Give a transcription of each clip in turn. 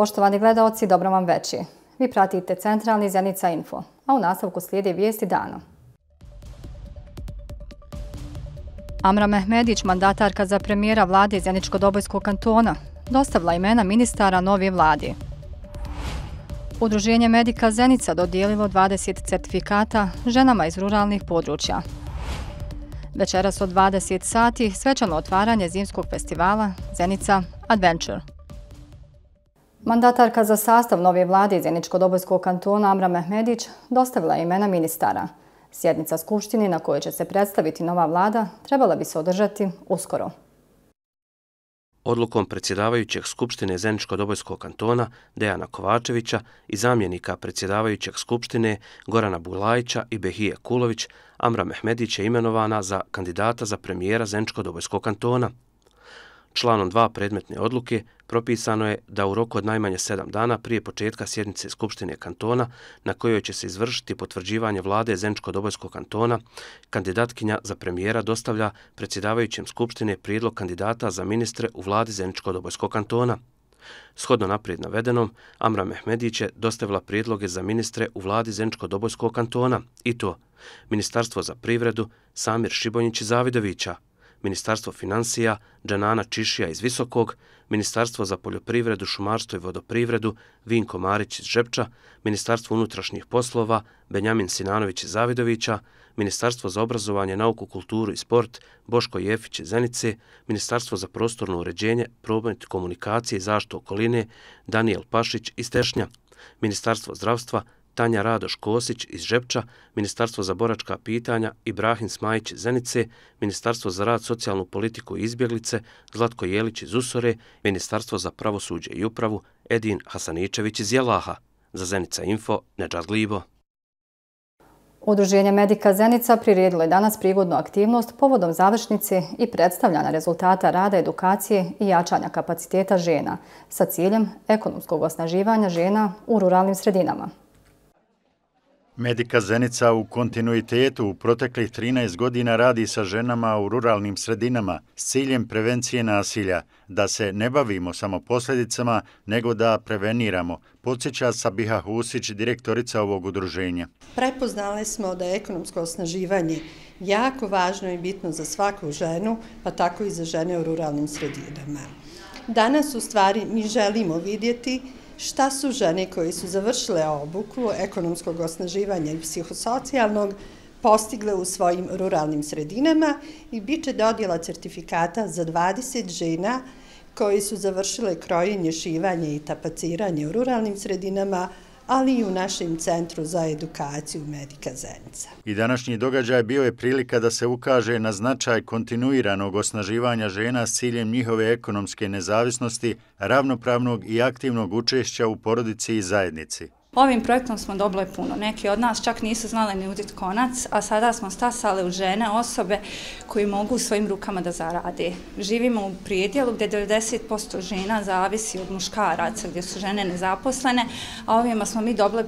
Poštovani gledalci, dobro vam veći. Vi pratite Centralni Zenica Info, a u nastavku slijede vijesti dana. Amra Mehmedić, mandatarka za premijera vlade Zeničko-Dobojskog kantona, dostavila imena ministara nove vlade. Udruženje Medika Zenica dodijelilo 20 certifikata ženama iz ruralnih područja. Večeras od 20 sati svečano otvaranje zimskog festivala Zenica Adventure. Mandatarka za sastav nove vlade iz Jeničko-Dobojskog kantona Amra Mehmedić dostavila imena ministara. Sjednica Skupštine na kojoj će se predstaviti nova vlada trebala bi se održati uskoro. Odlukom predsjedavajućeg Skupštine Zeničko-Dobojskog kantona Dejana Kovačevića i zamjenika predsjedavajućeg Skupštine Gorana Bulajića i Behije Kulović, Amra Mehmedić je imenovana za kandidata za premijera Zeničko-Dobojskog kantona. Članom 2 predmetne odluke propisano je da u roku od najmanje 7 dana prije početka sjednice Skupštine kantona na kojoj će se izvršiti potvrđivanje vlade Zenčko-Dobojskog kantona, kandidatkinja za premijera dostavlja predsjedavajućem Skupštine prijedlog kandidata za ministre u vladi Zenčko-Dobojskog kantona. Shodno naprijed navedenom, Amra Mehmedić je dostavila prijedloge za ministre u vladi Zenčko-Dobojskog kantona i to Ministarstvo za privredu Samir Šibonjić-Zavidovića, Ministarstvo financija, Đanana Čišija iz Visokog, Ministarstvo za poljoprivredu, šumarstvo i vodoprivredu, Vinko Marić iz Žepča, Ministarstvo unutrašnjih poslova, Benjamin Sinanović iz Zavidovića, Ministarstvo za obrazovanje, nauku, kulturu i sport, Boško Jefić iz Zenice, Ministarstvo za prostorno uređenje, promet komunikacije i zaštu okoline, Daniel Pašić iz Tešnja, Ministarstvo zdravstva, Tanja Radoš Kosić iz Žepča, Ministarstvo za boračka pitanja, Ibrahim Smajić iz Zenice, Ministarstvo za rad, socijalnu politiku i izbjeglice, Zlatko Jelić iz Usore, Ministarstvo za pravosuđe i upravu, Edin Hasaničević iz Jelaha. Za Zenica Info, Neđad Glibo. Udruženje Medika Zenica priredilo je danas prigodnu aktivnost povodom završnice i predstavljanja rezultata rada edukacije i jačanja kapaciteta žena sa ciljem ekonomskog osnaživanja žena u ruralnim sredinama. Medika Zenica u kontinuitetu u proteklih 13 godina radi sa ženama u ruralnim sredinama s ciljem prevencije nasilja, da se ne bavimo samo posljedicama, nego da preveniramo, podsjeća Sabiha Husić, direktorica ovog udruženja. Prepoznali smo da je ekonomsko osnaživanje jako važno i bitno za svaku ženu, pa tako i za žene u ruralnim sredinama. Danas u stvari mi želimo vidjeti Šta su žene koji su završile obuku ekonomskog osnaživanja i psihosocijalnog postigle u svojim ruralnim sredinama i bit će dodjela certifikata za 20 žena koji su završile krojenje, šivanje i tapaciranje u ruralnim sredinama ali i u našem centru za edukaciju Medika Zenica. I današnji događaj bio je prilika da se ukaže na značaj kontinuiranog osnaživanja žena s ciljem njihove ekonomske nezavisnosti, ravnopravnog i aktivnog učešća u porodici i zajednici. Ovim projektom smo dobile puno. Neki od nas čak nisu znali ni uzeti konac, a sada smo stasale u žene osobe koji mogu svojim rukama da zarade. Živimo u prijedjelu gdje 90% žena zavisi od muškaraca, gdje su žene nezaposlene, a ovima smo mi dobile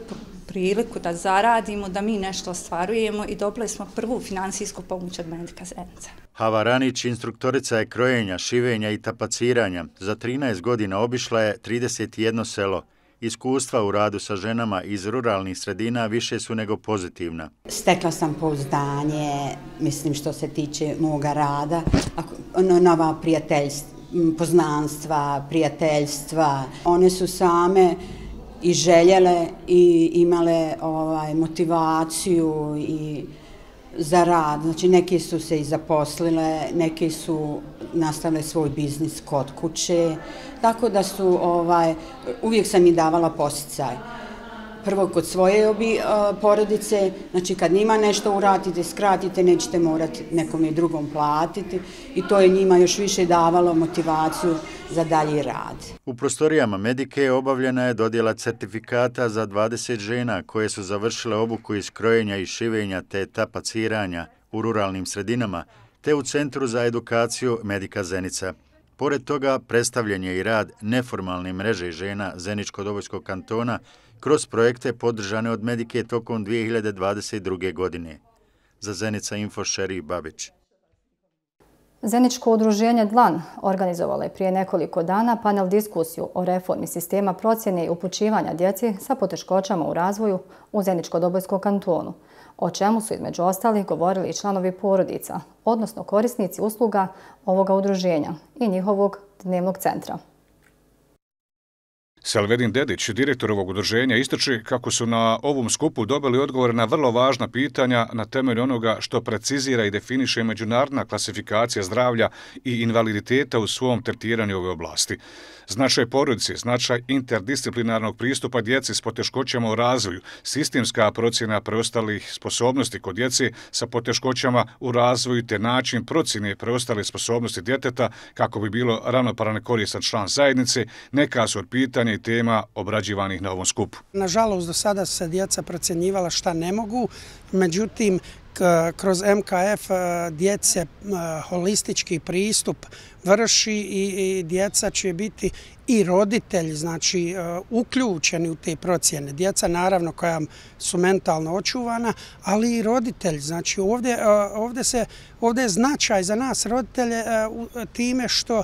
priliku da zaradimo, da mi nešto ostvarujemo i dobili smo prvu financijsku pomoć od Medika Zenca. Hava Ranić, instruktorica je krojenja, šivenja i tapaciranja. Za 13 godina obišla je 31 selo. Iskustva u radu sa ženama iz ruralnih sredina više su nego pozitivna. Stekla sam pouzdanje, mislim što se tiče moga rada, ono, nova poznanstva, prijateljstva. One su same i željele i imale ovaj, motivaciju i za rad. Znači, neke su se i zaposlile, neke su nastavile svoj biznis kod kuće. Tako da su, ovaj, uvijek sam i davala posticaj prvo kod svoje obi, porodice, znači kad njima nešto uratite, skratite, nećete morati nekom i drugom platiti i to je njima još više davalo motivaciju za dalji rad. U prostorijama Medike obavljena je dodjela certifikata za 20 žena koje su završile obuku iz krojenja i šivenja te tapaciranja u ruralnim sredinama te u Centru za edukaciju Medika Zenica. Pored toga, predstavljen je i rad neformalne mreže žena Zeničko-Dobojskog kantona kroz projekte podržane od Medike tokom 2022. godine. Za Zenica Info, Šeri Babić. Zeničko udruženje DLAN organizovalo je prije nekoliko dana panel diskusiju o reformi sistema procjene i upućivanja djeci sa poteškoćama u razvoju u Zeničko-Dobojskog kantonu o čemu su između ostalih govorili i članovi porodica, odnosno korisnici usluga ovoga udruženja i njihovog dnevnog centra. Selvedin Dedić, direktor ovog udrženja, ističe kako su na ovom skupu dobili odgovore na vrlo važna pitanja na temelju onoga što precizira i definiše međunarodna klasifikacija zdravlja i invaliditeta u svom tretiranju ove oblasti. Značaj porodice, značaj interdisciplinarnog pristupa djeci s poteškoćama u razvoju, sistemska procjena preostalih sposobnosti kod djeci sa poteškoćama u razvoju te način procjene preostalih sposobnosti djeteta kako bi bilo ravnoparane korisan član zajednice, neka su od pitanja važnijih tema obrađivanih na ovom skupu. Nažalost, do sada se djeca procenjivala šta ne mogu, međutim, kroz MKF e, djece e, holistički pristup vrši i djeca će biti i roditelji, znači e, uključeni u te procjene. Djeca naravno koja su mentalno očuvana, ali i roditelji. Znači ovdje je značaj za nas roditelje time što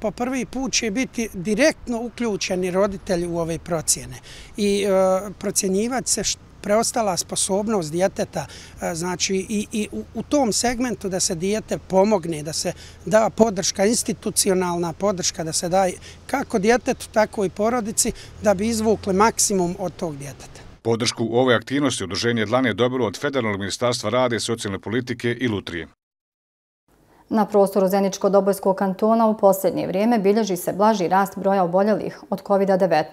po prvi put će biti direktno uključeni roditelji u ove procjene i procjenjivati se što preostala sposobnost djeteta, e, znači i u tom segmentu da se djete pomogne, da se da podrška, institucionalna podrška, da se daje kako djetetu, tako i porodici, da bi izvukli maksimum od tog djeteta. Podršku u ovoj aktivnosti Udruženje Dlane dobro od Federalnog ministarstva rade, socijalne politike i lutrije. Na prostoru Zeničko-Dobojskog kantona u posljednje vrijeme bilježi se blaži rast broja oboljelih od COVID-19.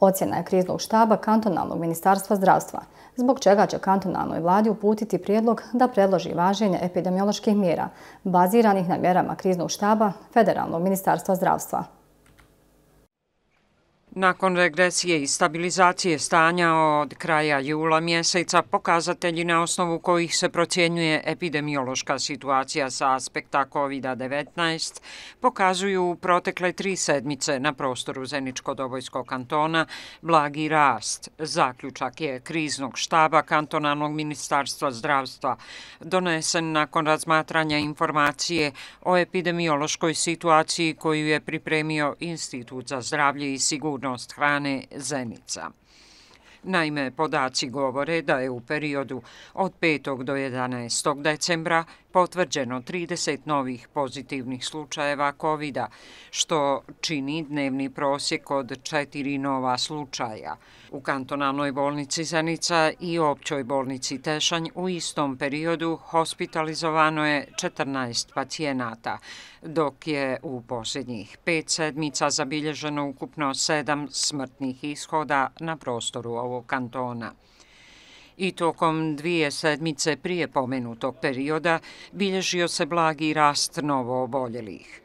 Ocjena je kriznog štaba kantonalnog ministarstva zdravstva, zbog čega će kantonalnoj vladi uputiti prijedlog da predloži važenje epidemioloških mjera baziranih na mjerama kriznog štaba federalnog ministarstva zdravstva. Nakon regresije i stabilizacije stanja od kraja jula mjeseca, pokazatelji na osnovu kojih se procjenjuje epidemiološka situacija sa aspekta COVID-19 pokazuju u protekle tri sedmice na prostoru Zeničko-Dobojskog kantona blagi rast. Zaključak je kriznog štaba kantonalnog ministarstva zdravstva donesen nakon razmatranja informacije o epidemiološkoj situaciji koju je pripremio Institut za zdravlje i sigurnost sigurnost hrane zenica. Naime, podaci govore da je u periodu od 5. do 11. decembra potvrđeno 30 novih pozitivnih slučajeva COVID-a, što čini dnevni prosjek od četiri nova slučaja. U kantonalnoj bolnici Zenica i općoj bolnici Tešanj u istom periodu hospitalizovano je 14 pacijenata, dok je u posljednjih pet sedmica zabilježeno ukupno sedam smrtnih ishoda na prostoru ovog kantona. I tokom dvije sedmice prije pomenutog perioda bilježio se blagi rast novo oboljelih.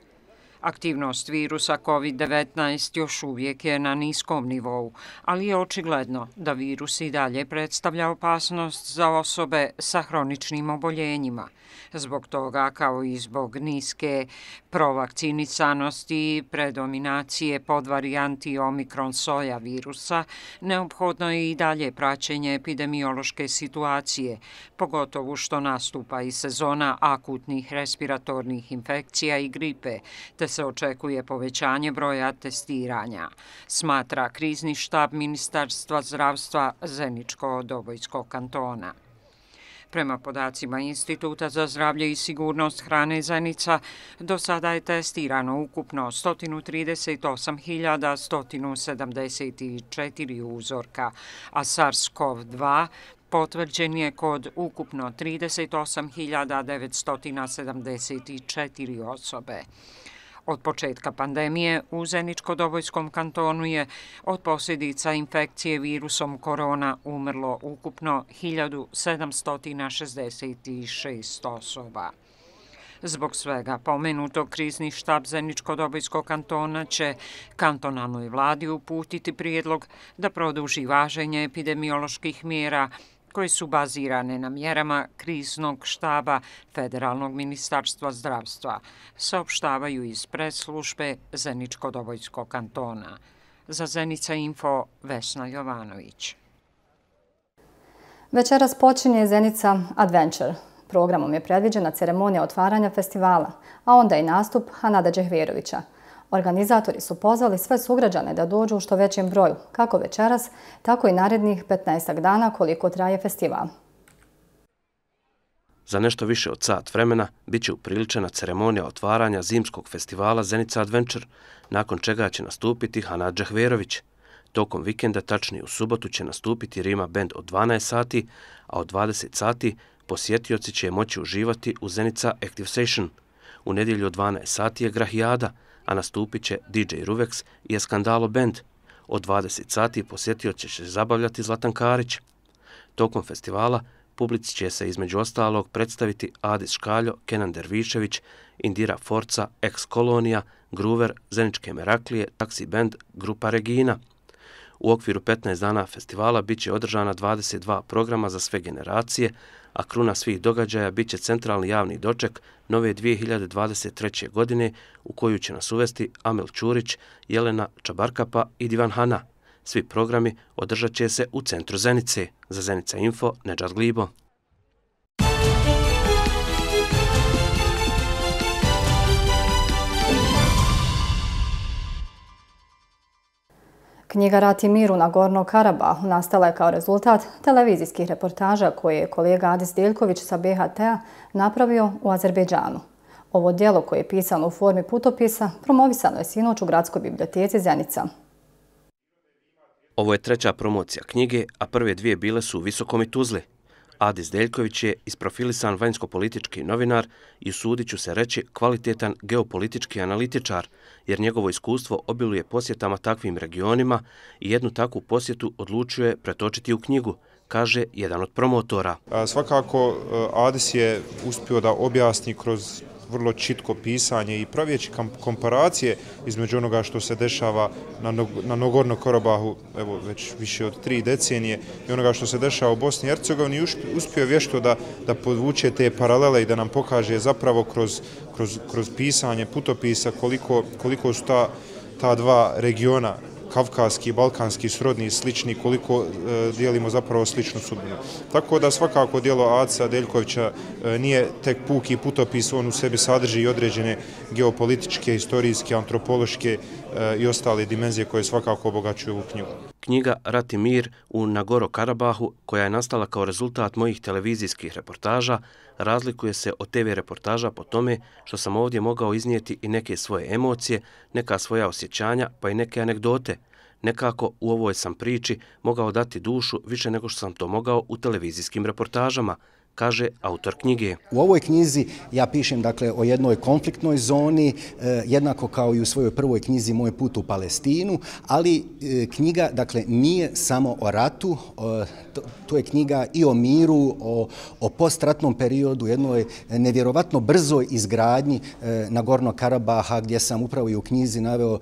Aktivnost virusa COVID-19 još uvijek je na niskom nivou, ali je očigledno da virus i dalje predstavlja opasnost za osobe sa hroničnim oboljenjima. Zbog toga, kao i zbog niske provakcinicanosti i predominacije pod varijanti omikron soja virusa, neophodno je i dalje praćenje epidemiološke situacije, pogotovo što nastupa i sezona akutnih respiratornih infekcija i gripe, te se očekuje povećanje broja testiranja, smatra krizni štab Ministarstva zdravstva Zeničko-Dobojskog kantona. Prema podacima Instituta za zdravlje i sigurnost hrane Zenica, do sada je testirano ukupno 138.174 uzorka, a SARS-CoV-2 potvrđen je kod ukupno 38.974 osobe. 38.974 osobe. Od početka pandemije u Zeničko-Dobojskom kantonu je od posljedica infekcije virusom korona umrlo ukupno 1766 osoba. Zbog svega pomenuto, krizni štab Zeničko-Dobojskog kantona će kantonalnoj vladi uputiti prijedlog da produži važenje epidemioloških mjera koje su bazirane na mjerama kriznog štaba Federalnog ministarstva zdravstva, saopštavaju iz preslužbe Zeničko-Dobojskog kantona. Za Zenica Info, Vesna Jovanović. Večeras počinje Zenica Adventure. Programom je predviđena ceremonija otvaranja festivala, a onda i nastup Hanada Đehverovića – Organizatori su pozvali sve sugrađane da dođu u što većem broju, kako večeras, tako i narednih 15 dana koliko traje festival. Za nešto više od sat vremena bit će upriličena ceremonija otvaranja zimskog festivala Zenica Adventure, nakon čega će nastupiti Hana Džahverović. Tokom vikenda, tačnije u subotu, će nastupiti Rima Band od 12 sati, a od 20 sati posjetioci će moći uživati u Zenica Active Session. U nedjelju od 12 sati je Grahijada, a nastupit će DJ Ruvex i Eskandalo Band. Od 20 sati posjetio će se zabavljati Zlatan Karić. Tokom festivala publici će se između ostalog predstaviti Adis Škaljo, Kenan Dervišević, Indira Forca, Ex Kolonija, Gruver, Zeničke Meraklije, Taxi Band, Grupa Regina. U okviru 15 dana festivala bit će održana 22 programa za sve generacije, a kruna svih događaja bit će centralni javni doček nove 2023. godine u koju će nas uvesti Amel Ćurić, Jelena Čabarkapa i Divan Hana. Svi programi održat će se u centru Zenice. Za Zenica Info, Neđar Glibo. Knjiga Rat i mir u Nagornog Karabahu nastala je kao rezultat televizijskih reportaža koje je kolega Adis Deljković sa BHT-a napravio u Azerbejdžanu. Ovo dijelo koje je pisano u formi putopisa promovisano je sinoć u Gradskoj biblioteci Zenica. Ovo je treća promocija knjige, a prve dvije bile su u Visokom i Tuzli, Adis Zdeljković je isprofilisan vanjsko-politički novinar i sudiću se reći kvalitetan geopolitički analitičar, jer njegovo iskustvo obiluje posjetama takvim regionima i jednu takvu posjetu odlučuje je pretočiti u knjigu, kaže jedan od promotora. Svakako, e, Adis je uspio da objasni kroz vrlo čitko pisanje i pravijeći komparacije između onoga što se dešava na, na Nogorno Korobahu evo, već više od tri decenije i onoga što se dešava u Bosni i Hercegovini uspio vješto da, da podvuče te paralele i da nam pokaže zapravo kroz, kroz, kroz pisanje putopisa koliko, koliko su ta, ta dva regiona kavkanski, balkanski, srodni i slični, koliko e, dijelimo zapravo sličnu sudbinu. Tako da svakako dijelo Aca Deljkovića e, nije tek i putopis, on u sebi sadrži i određene geopolitičke, istorijske, antropološke e, i ostale dimenzije koje svakako obogačuju ovu knjigu knjiga Rat i mir u Nagoro Karabahu, koja je nastala kao rezultat mojih televizijskih reportaža, razlikuje se od TV reportaža po tome što sam ovdje mogao iznijeti i neke svoje emocije, neka svoja osjećanja pa i neke anegdote. Nekako u ovoj sam priči mogao dati dušu više nego što sam to mogao u televizijskim reportažama – kaže autor knjige. U ovoj knjizi ja pišem dakle, o jednoj konfliktnoj zoni, e, jednako kao i u svojoj prvoj knjizi Moj put u Palestinu, ali e, knjiga dakle, nije samo o ratu, to je knjiga i o miru, o, o postratnom periodu, jednoj nevjerovatno brzoj izgradnji e, na Gorno Karabaha, gdje sam upravo i u knjizi naveo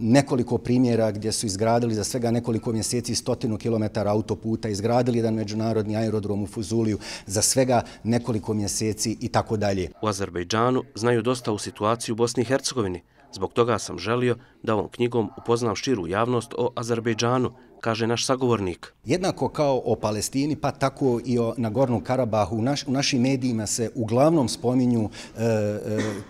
nekoliko primjera gdje su izgradili za svega nekoliko mjeseci stotinu kilometara autoputa, izgradili jedan međunarodni aerodrom u Fuzuliju, za svega nekoliko mjeseci i tako dalje. U Azerbejdžanu znaju dosta u situaciji u Bosni i Hercegovini. Zbog toga sam želio da ovom knjigom upoznam širu javnost o Azerbejdžanu, kaže naš sagovornik. Jednako kao o Palestini, pa tako i o Nagornom Karabahu, u, našim medijima se uglavnom spominju e, e,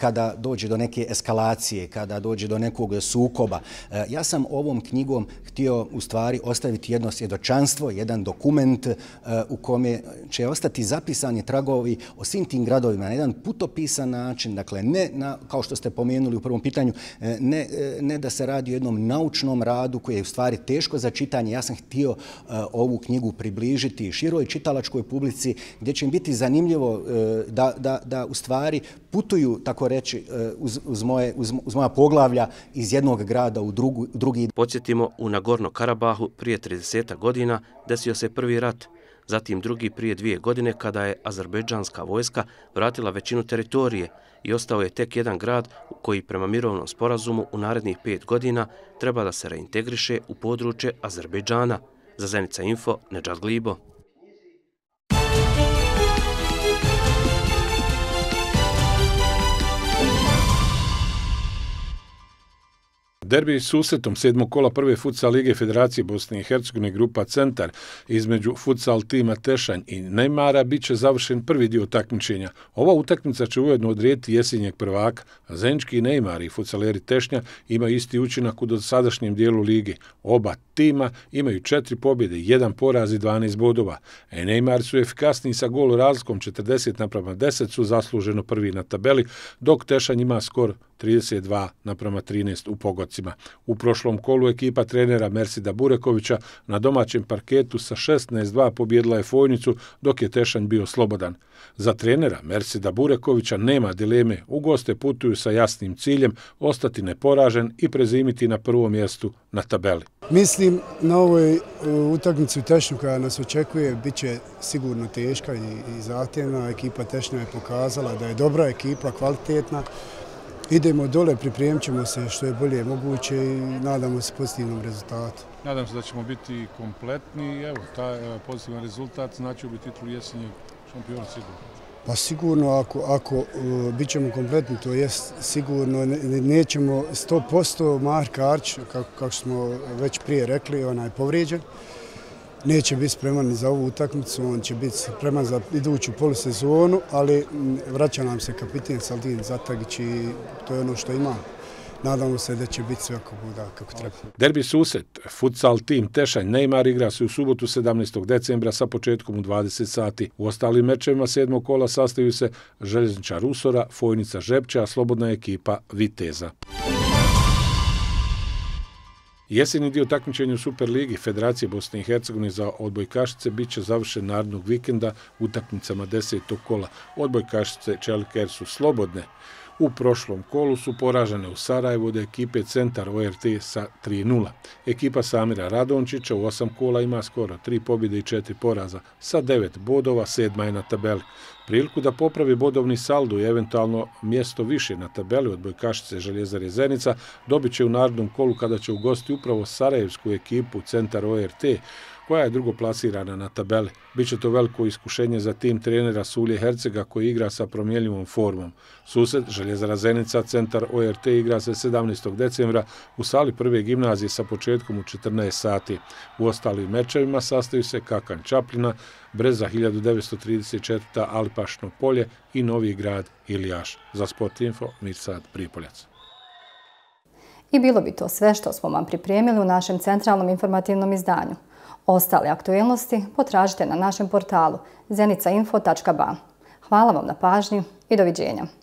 kada dođe do neke eskalacije, kada dođe do nekog sukoba. E, ja sam ovom knjigom htio u stvari ostaviti jedno svjedočanstvo, jedan dokument u kome će ostati zapisani tragovi o svim tim gradovima na jedan putopisan način, dakle ne na, kao što ste pomenuli u prvom pitanju, ne, ne da se radi o jednom naučnom radu koji je u stvari teško začitati, pitanje. Ja sam htio e, ovu knjigu približiti široj čitalačkoj publici gdje će im biti zanimljivo e, da u stvari putuju, tako reći, e, uz moja poglavlja iz jednog grada u drugi. Podsjetimo, u Nagorno-Karabahu prije 30. godina desio se prvi rat, zatim drugi prije dvije godine kada je azerbeđanska vojska vratila većinu teritorije, i ostao je tek jedan grad u koji prema mirovnom sporazumu u narednih pet godina treba da se reintegriše u područje Azerbejdžana. Za Zenica Info, Neđad Glibo. Derbi s susretom sedmog kola prve futsal Lige Federacije Bosne i Hercegovine grupa Centar između futsal tima Tešanj i Neymara bit će završen prvi dio takmičenja. Ova utakmica će ujedno odrijeti jesenjeg prvaka. Zenčki Neymar i futsaleri Tešnja imaju isti učinak u dosadašnjem dijelu Lige. Oba tima imaju četiri pobjede, jedan poraz i 12 bodova. E Neymar su efikasni sa golu razlikom 40 naprama 10 su zasluženo prvi na tabeli, dok Tešanj ima skor 32 naprama 13 u pogodci. Francuzima. U prošlom kolu ekipa trenera Mersida Burekovića na domaćem parketu sa 16-2 pobjedila je Fojnicu dok je Tešanj bio slobodan. Za trenera Mersida Burekovića nema dileme, u goste putuju sa jasnim ciljem ostati neporažen i prezimiti na prvom mjestu na tabeli. Mislim na ovoj e, utaknici u Tešnju koja nas očekuje, bit će sigurno teška i zatjena. Ekipa Tešnja je pokazala da je dobra ekipa, kvalitetna idemo dole, pripremćemo se što je bolje moguće i nadamo se pozitivnom rezultatu. Nadam se da ćemo biti kompletni. Evo, ta e, pozitivan rezultat znači bi titul jesenje šampiona sigurno. Pa sigurno, ako, ako e, bit ćemo kompletni, to je sigurno, nećemo 100% Mark Arč, kako smo već prije rekli, onaj povrijeđen neće biti spreman ni za ovu utakmicu, on će biti spreman za iduću polisezonu, ali vraća nam se kapitan Saldin Zatagić i to je ono što ima. Nadamo se da će biti sve ako bude kako treba. Derbi suset, futsal tim Tešanj Neymar igra se u subotu 17. decembra sa početkom u 20 sati. U ostalim mečevima sedmog kola sastaju se Željezničar Usora, Fojnica Žepća, Slobodna ekipa Viteza. Jesenji dio takmičenja u Superligi Federacije Bosne i Hercegovine za odbojkašice bit će završen narodnog vikenda utakmicama 10. kola. Odbojkašice Čelker su slobodne. U prošlom kolu su poražene u Sarajevu od ekipe Centar ORT sa 3-0. Ekipa Samira Radončića u osam kola ima skoro tri pobjede i četiri poraza sa devet bodova, sedma je na tabeli. Priliku da popravi bodovni saldo i eventualno mjesto više na tabeli od Bojkašice Željezare Zenica dobit će u narodnom kolu kada će ugosti upravo Sarajevsku ekipu Centar ORT koja je drugo plasirana na tabeli. Biće to veliko iskušenje za tim trenera Sulje Hercega koji igra sa promjeljivom formom. Sused Željezara Zenica, centar ORT igra se 17. decembra u sali prve gimnazije sa početkom u 14 sati. U ostalim mečevima sastaju se Kakan Čaplina, Breza 1934. Alpašno polje i Novi grad Ilijaš. Za Sport Info, Mirsad Pripoljac. I bilo bi to sve što smo vam pripremili u našem centralnom informativnom izdanju. Ostale aktuelnosti potražite na našem portalu zenicainfo.ba. Hvala vam na pažnju i doviđenja.